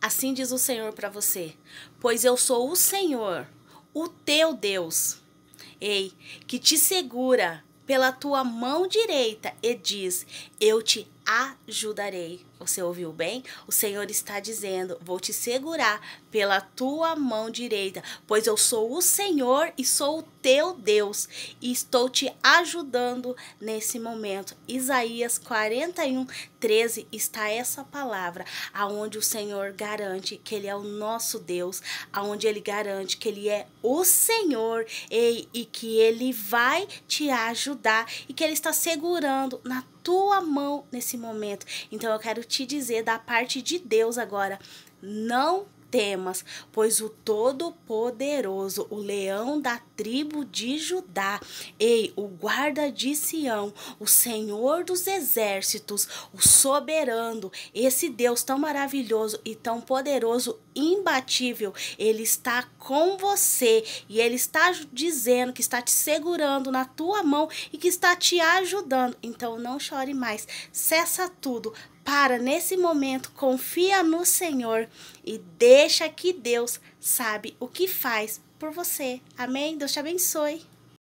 Assim diz o Senhor para você: Pois eu sou o Senhor, o teu Deus. Ei, que te segura pela tua mão direita e diz: Eu te ajudarei. Você ouviu bem? O Senhor está dizendo: Vou te segurar pela tua mão direita, pois eu sou o Senhor e sou o teu Deus, e estou te ajudando nesse momento. Isaías 41, 13 está essa palavra, aonde o Senhor garante que Ele é o nosso Deus, aonde Ele garante que Ele é o Senhor e, e que Ele vai te ajudar e que Ele está segurando na tua mão nesse momento. Então eu quero te dizer da parte de Deus agora: não temas, pois o Todo-Poderoso, o leão da tribo de Judá, ei, o guarda de Sião, o Senhor dos exércitos, o soberano, esse Deus tão maravilhoso e tão poderoso, imbatível, ele está com você e ele está dizendo que está te segurando na tua mão e que está te ajudando. Então não chore mais, cessa tudo, para nesse momento, confia no Senhor e dê Deixa que Deus sabe o que faz por você. Amém? Deus te abençoe.